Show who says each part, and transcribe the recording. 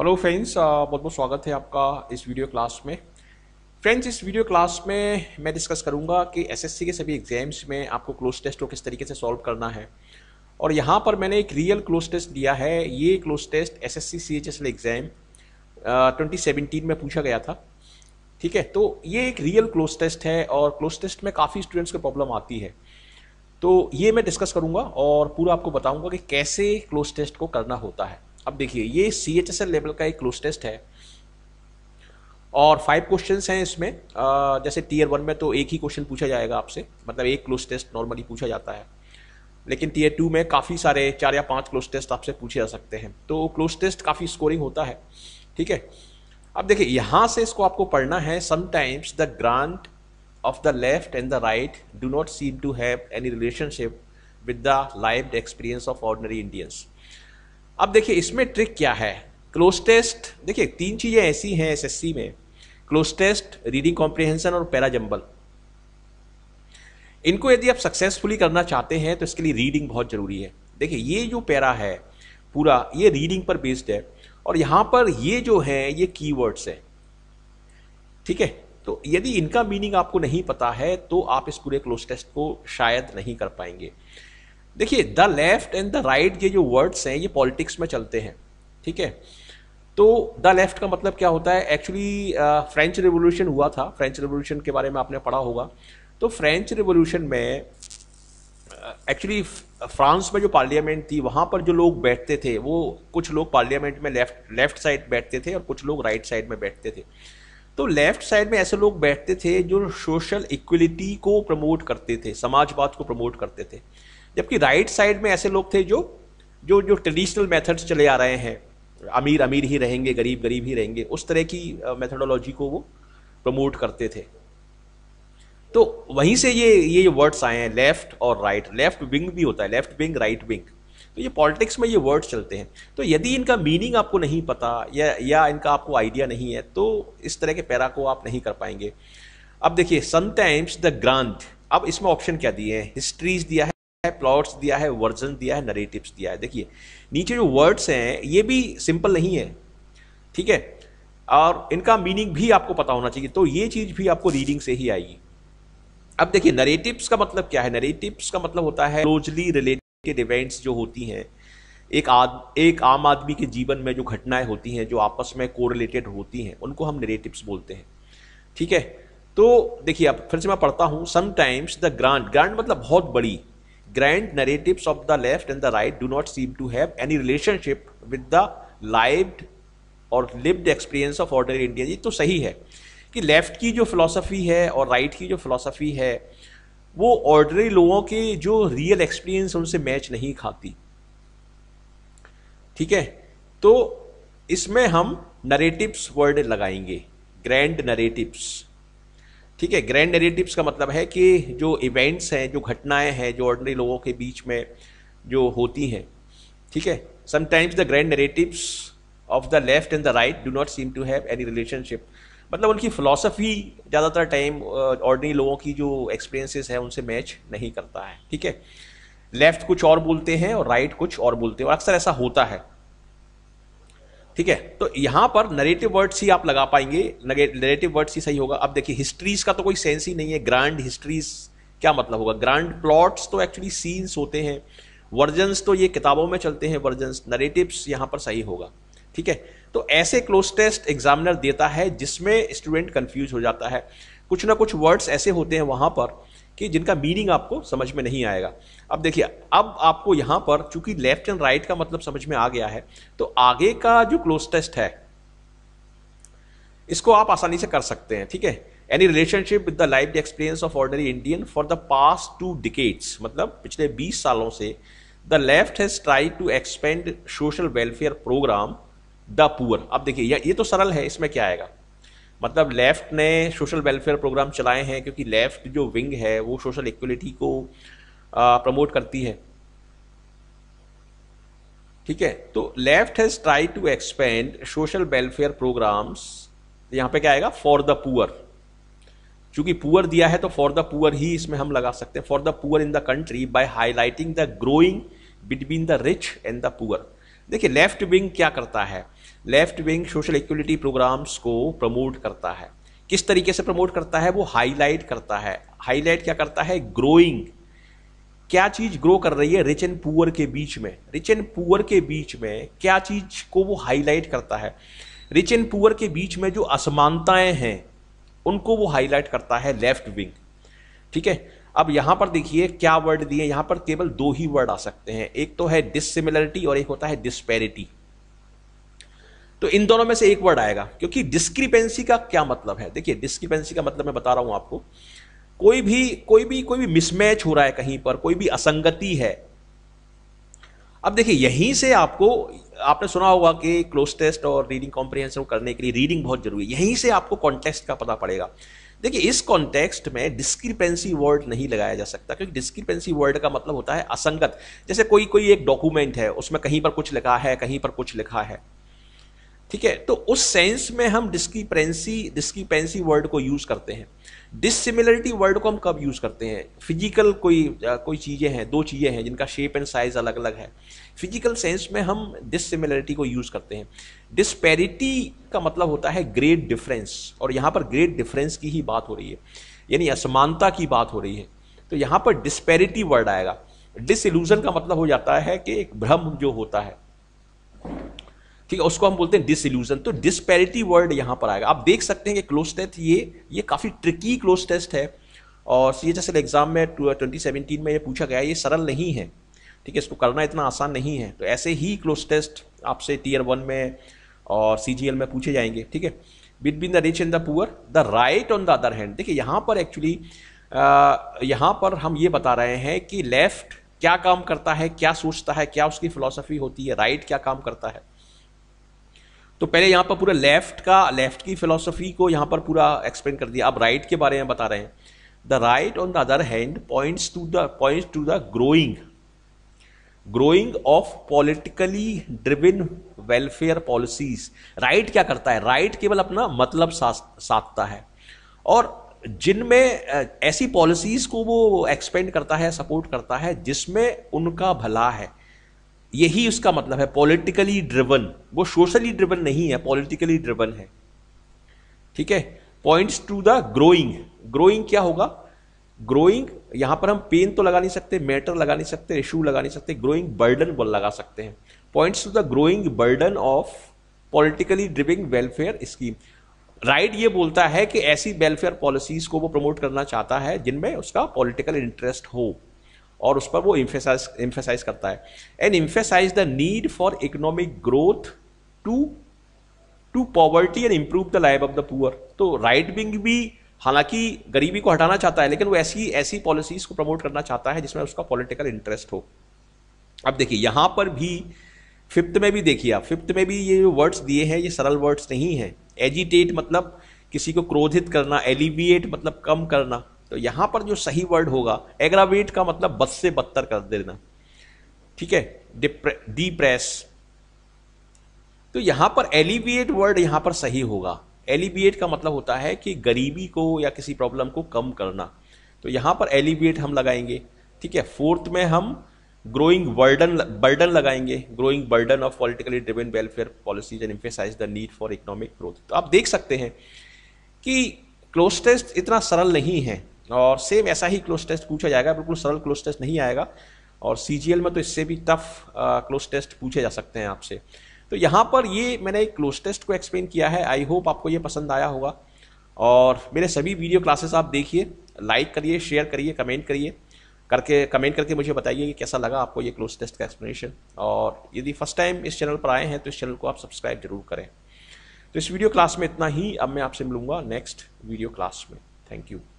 Speaker 1: hello friends uh, बहुत बहुत स्वागत है आपका इस वीडियो क्लास में फ्रेंड्स इस वीडियो क्लास में मैं डिस्कस करूंगा कि एसएससी के सभी एग्जाम्स में आपको क्लोज टेस्ट को किस तरीके से सॉल्व करना है और यहाँ पर मैंने एक रियल क्लोज टेस्ट दिया है ये cloze test S S C exam twenty seventeen में पूछा गया था ठीक है तो ये एक रियल क्लोज टेस्ट है और क्लोज टेस्ट में काफ़ी स्टूडेंट्स को प्रॉब्लम आती है तो ये मैं डिस्कस करूँगा और पूरा आपको बताऊँगा कि कैसे क्लोज टेस्ट को करना होता है अब देखिए ये C H S L level का एक क्लोज टेस्ट है और फाइव क्वेश्चन हैं इसमें आ, जैसे टीयर वन में तो एक ही क्वेश्चन पूछा जाएगा आपसे मतलब एक क्लोज टेस्ट नॉर्मली पूछा जाता है लेकिन टीयर टू में काफ़ी सारे चार या पांच क्लोज टेस्ट आपसे पूछे जा सकते हैं तो क्लोज टेस्ट काफ़ी स्कोरिंग होता है ठीक है अब देखिए यहाँ से इसको आपको पढ़ना है sometimes the grant of the left and the right do not seem to have any relationship with the life experience of ordinary Indians अब देखिए इसमें ट्रिक क्या है क्लोज टेस्ट देखिए तीन चीज़ें ऐसी हैं एस में क्लोज टेस्ट रीडिंग कॉम्प्रिहेंसन और पैरा जम्बल इनको यदि आप सक्सेसफुली करना चाहते हैं तो इसके लिए रीडिंग बहुत ज़रूरी है देखिए ये जो पैरा है पूरा ये रीडिंग पर बेस्ड है और यहाँ पर ये जो है ये कीवर्ड्स है ठीक है तो यदि इनका मीनिंग आपको नहीं पता है तो आप इस पूरे क्लोज टेस्ट को शायद नहीं कर पाएंगे देखिए the left and the right ये जो वर्ड्स हैं ये पॉलिटिक्स में चलते हैं ठीक है तो द लेफ्ट का मतलब क्या होता है एक्चुअली फ्रेंच रिवोल्यूशन हुआ था फ्रेंच रिवोल्यूशन के बारे में आपने पढ़ा होगा तो फ्रेंच रिवोल्यूशन में एक्चुअली uh, फ्रांस में जो पार्लियामेंट थी वहाँ पर जो लोग बैठते थे वो कुछ लोग पार्लियामेंट में लेफ्ट लेफ्ट साइड बैठते थे और कुछ लोग राइट साइड में बैठते थे तो लेफ्ट साइड में ऐसे लोग बैठते थे जो सोशल इक्वलिटी को प्रमोट करते थे समाजवाद को प्रमोट करते थे जबकि राइट साइड में ऐसे लोग थे जो जो जो ट्रेडिशनल मेथड्स चले आ रहे हैं अमीर अमीर ही रहेंगे गरीब गरीब ही रहेंगे उस तरह की मेथडोलॉजी को वो प्रमोट करते थे तो वहीं से ये ये वर्ड्स आए हैं लेफ्ट और राइट लेफ्ट विंग भी होता है लेफ्ट विंग राइट विंग तो ये पॉलिटिक्स में ये वर्ड्स चलते हैं तो यदि इनका मीनिंग आपको नहीं पता या या इनका आपको आइडिया नहीं है तो इस तरह के पैरा को आप नहीं कर पाएंगे अब देखिए समटाइम्स द ग्रांथ अब इसमें ऑप्शन क्या दिए हैं हिस्ट्रीज दिया है है प्लॉट्स दिया है वर्जन दिया है नरेटिव्स दिया है देखिए नीचे जो वर्ड्स हैं ये भी सिंपल नहीं है ठीक है और इनका मीनिंग भी आपको पता होना चाहिए तो ये चीज़ भी आपको रीडिंग से ही आएगी अब देखिए नरेटिव्स का मतलब क्या है नरेटिव्स का मतलब होता है क्लोजली रिलेटेड इवेंट्स जो होती हैं एक आद एक आम आदमी के जीवन में जो घटनाएं होती हैं जो आपस में कोरिलेटेड होती हैं उनको हम नरेटिव्स बोलते हैं ठीक है तो देखिए अब फिर से मैं पढ़ता हूँ समटाइम्स द ग्रांड ग्रांड मतलब बहुत बड़ी grand narratives of the left and the right do not seem to have any relationship with the lived और lived experience of order India जी तो सही है कि लेफ़्ट की जो फिलोसफी है और राइट right की जो फिलोसफी है वो ऑर्डरी लोगों के जो रियल एक्सपीरियंस उनसे मैच नहीं खाती ठीक है तो इसमें हम नरेटिव्स वर्ड लगाएंगे ग्रैंड नरेटिव्स ठीक है ग्रैंड नेरेटिव्स का मतलब है कि जो इवेंट्स हैं जो घटनाएं हैं जो ऑर्डनरी लोगों के बीच में जो होती हैं ठीक है sometimes the grand narratives of the left and the right do not seem to have any relationship मतलब उनकी फ़िलोसफी ज़्यादातर टाइम ऑर्डनरी लोगों की जो एक्सपीरियंसेस है उनसे मैच नहीं करता है ठीक है लेफ्ट कुछ और बोलते हैं और राइट right कुछ और बोलते हैं और अक्सर ऐसा होता है ठीक है तो यहां पर नरेटिव वर्ड्स ही आप लगा पाएंगे नरेटिव वर्ड्स ही सही होगा अब देखिए हिस्ट्रीज का तो कोई सेंस ही नहीं है ग्रांड हिस्ट्रीज क्या मतलब होगा ग्रांड प्लॉट्स तो एक्चुअली सीन्स होते हैं वर्जन्स तो ये किताबों में चलते हैं वर्जन्स नरेटिव्स यहाँ पर सही होगा ठीक है तो ऐसे क्लोज टेस्ट एग्जामिनर देता है जिसमें स्टूडेंट कंफ्यूज हो जाता है कुछ ना कुछ वर्ड्स ऐसे होते हैं वहां पर कि जिनका मीनिंग आपको समझ में नहीं आएगा अब देखिए अब आपको यहाँ पर चूंकि लेफ्ट एंड राइट का मतलब समझ में आ गया है तो आगे का जो क्लोज टेस्ट है इसको आप आसानी से कर सकते हैं ठीक है any relationship with the life experience of ordinary Indian for the past two decades मतलब पिछले 20 सालों से the left has try to expand social welfare program the poor अब देखिए ये तो सरल है इसमें क्या आएगा मतलब लेफ्ट ने सोशल वेलफेयर प्रोग्राम चलाए हैं क्योंकि लेफ्ट जो विंग है वो सोशल इक्वलिटी को प्रमोट करती है ठीक है तो left has try to expand social welfare programs यहाँ पे क्या आएगा फॉर द पुअर चूंकि पुअर दिया है तो फॉर द पुअर ही इसमें हम लगा सकते हैं for the poor in the country by highlighting the growing between the rich and the poor देखिए लेफ्ट विंग क्या करता है left wing social equality programs को प्रमोट करता है किस तरीके से प्रमोट करता है वो हाईलाइट करता है हाईलाइट क्या करता है ग्रोइंग क्या चीज ग्रो कर रही है रिच एंड पुअर के बीच में रिच एंड पुअर के बीच में क्या चीज को वो हाईलाइट करता है रिच एंड पुअर के बीच में जो असमानताएं हैं उनको वो हाईलाइट करता है लेफ्ट विंग ठीक है अब यहां पर देखिए क्या वर्ड दिए यहां पर केवल दो ही वर्ड आ सकते हैं एक तो है डिसिमिलरिटी और एक होता है डिस्पेरिटी तो इन दोनों में से एक वर्ड आएगा क्योंकि डिस्क्रिपेंसी का क्या मतलब है देखिए डिस्क्रिपेंसी का मतलब मैं बता रहा हूं आपको कोई भी कोई भी कोई भी मिसमैच हो रहा है कहीं पर कोई भी असंगति है अब देखिए यहीं से आपको आपने सुना होगा कि क्लोज टेस्ट और रीडिंग कॉम्प्रिहेंशन करने के लिए रीडिंग बहुत जरूरी है यहीं से आपको कॉन्टेस्ट का पता पड़ेगा देखिए इस कॉन्टेक्स्ट में डिस्क्रिपेंसी वर्ड नहीं लगाया जा सकता क्योंकि डिस्क्रिपेंसी वर्ड का मतलब होता है असंगत जैसे कोई कोई एक डॉक्यूमेंट है उसमें कहीं पर कुछ लिखा है कहीं पर कुछ लिखा है ठीक है तो उस सेंस में हम डिस्क्रिपेंसी डिस्क्रिपेंसी वर्ड को यूज करते हैं डिसिमिलरिटी वर्ड को हम कब यूज़ करते हैं फिजिकल कोई कोई चीज़ें हैं दो चीज़ें हैं जिनका शेप एंड साइज़ अलग अलग है फिजिकल सेंस में हम डिसिमिलरिटी को यूज़ करते हैं डिस्पेरिटी का मतलब होता है ग्रेट डिफरेंस और यहाँ पर ग्रेट डिफरेंस की ही बात हो रही है यानी असमानता की बात हो रही है तो यहाँ पर डिस्पेरिटी वर्ड आएगा डिसल्यूजन का मतलब हो जाता है कि एक भ्रम जो होता है ठीक है उसको हम बोलते हैं डिसल्यूजन तो डिस्पेरिटी वर्ड यहाँ पर आएगा आप देख सकते हैं कि क्लोज टेस्ट ये ये काफ़ी ट्रिकी क्लोज टेस्ट है और C H S L exam में ट्वेंटी सेवेंटीन में ये पूछा गया ये सरल नहीं है ठीक है इसको करना इतना आसान नहीं है तो ऐसे ही क्लोज टेस्ट आपसे टीयर वन में और सी जी एल में पूछे जाएंगे ठीक है between the rich and the poor the right on the other hand देखिए यहाँ पर एक्चुअली यहाँ पर हम ये बता रहे हैं कि लेफ्ट क्या काम करता है क्या सोचता है क्या उसकी फिलोसफी होती है राइट right क्या काम करता है तो पहले यहाँ पर पूरा लेफ्ट का लेफ्ट की फिलोसफी को यहाँ पर पूरा एक्सप्लेन कर दिया अब राइट के बारे में बता रहे हैं the right on the other hand point to the point to the growing growing of politically driven welfare policies right क्या करता है राइट right केवल अपना मतलब साधता है और जिनमें ऐसी पॉलिसीज को वो एक्सपेंड करता है सपोर्ट करता है जिसमें उनका भला है यही उसका मतलब है पॉलिटिकली ड्रिवन वो सोशली ड्रिवन नहीं है पॉलिटिकली ड्रिवन है ठीक है points to the growing growing क्या होगा ग्रोइंग यहां पर हम पेन तो लगा नहीं सकते मैटर लगा नहीं सकते इशू लगा नहीं सकते ग्रोइंग बर्डन लगा सकते हैं points to the growing burden of politically driving welfare scheme right ये बोलता है कि ऐसी वेलफेयर पॉलिसीज को वो प्रमोट करना चाहता है जिनमें उसका पॉलिटिकल इंटरेस्ट हो और उस पर वो इम्फेसाइज इम्फेसाइज करता है and emphasize the need for economic growth to to poverty and improve the life of the poor तो राइट विंग भी हालांकि गरीबी को हटाना चाहता है लेकिन वो ऐसी ऐसी पॉलिसीज को प्रमोट करना चाहता है जिसमें उसका पॉलिटिकल इंटरेस्ट हो अब देखिए यहाँ पर भी फिफ्थ में भी देखिए आप फिफ्थ में भी ये जो वर्ड्स दिए हैं ये सरल वर्ड्स नहीं हैं एजिटेट मतलब किसी को क्रोधित करना एलिविएट मतलब कम करना तो यहां पर जो सही वर्ड होगा एग्रावेट का मतलब बद से बदतर कर देना ठीक है डिप्रेस तो यहां पर एलिविएट वर्ड यहां पर सही होगा एलिविएट का मतलब होता है कि गरीबी को या किसी प्रॉब्लम को कम करना तो यहां पर एलिविएट हम लगाएंगे ठीक है फोर्थ में हम ग्रोइंग वर्डन बर्डन लगाएंगे growing burden of politically driven welfare policies and emphasize the need for economic growth तो आप देख सकते हैं कि क्लोज टेस्ट इतना सरल नहीं है और सेम ऐसा ही क्लोज टेस्ट पूछा जाएगा बिल्कुल सरल क्लोज टेस्ट नहीं आएगा और सी में तो इससे भी टफ क्लोज टेस्ट पूछे जा सकते हैं आपसे तो यहाँ पर ये मैंने एक क्लोज टेस्ट को एक्सप्लेन किया है आई होप आपको ये पसंद आया होगा और मेरे सभी वीडियो क्लासेस आप देखिए लाइक करिए शेयर करिए कमेंट करिए करके कमेंट करके मुझे बताइए कि कैसा लगा आपको ये क्लोज टेस्ट का एक्सप्लेनेशन और यदि फर्स्ट टाइम इस चैनल पर आए हैं तो इस चैनल को आप सब्सक्राइब जरूर करें तो इस वीडियो क्लास में इतना ही अब मैं आपसे मिलूंगा नेक्स्ट वीडियो क्लास में थैंक यू